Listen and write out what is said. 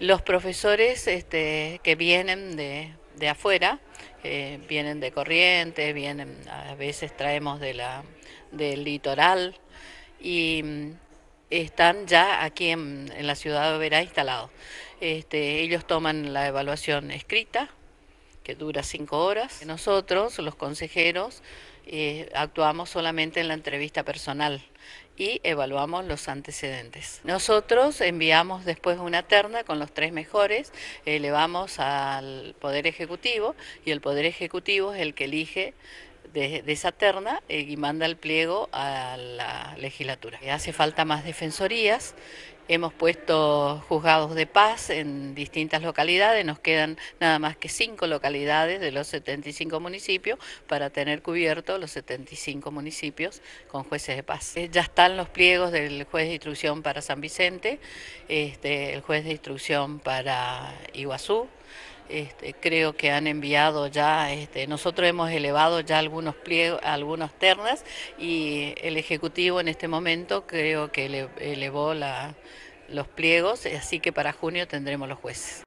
los profesores este, que vienen de, de afuera, eh, vienen de corriente, vienen, a veces traemos de la, del litoral y mm, están ya aquí en, la ciudad de Verá instalados. Este, ellos toman la evaluación escrita, que dura cinco horas. Nosotros, los consejeros, eh, actuamos solamente en la entrevista personal y evaluamos los antecedentes. Nosotros enviamos después una terna con los tres mejores, elevamos al Poder Ejecutivo y el Poder Ejecutivo es el que elige de, esa terna eh, y manda el pliego a la legislatura. Eh, hace falta más defensorías. Hemos puesto juzgados de paz en distintas localidades, nos quedan nada más que cinco localidades de los 75 municipios para tener cubierto los 75 municipios con jueces de paz. Eh, ya están los pliegos del juez de instrucción para San Vicente, este, el juez de instrucción para Iguazú, este, creo que han enviado ya, este, nosotros hemos elevado ya algunos pliegos, algunos ternas y el Ejecutivo en este momento creo que elevó los pliegos, así que para junio tendremos los jueces.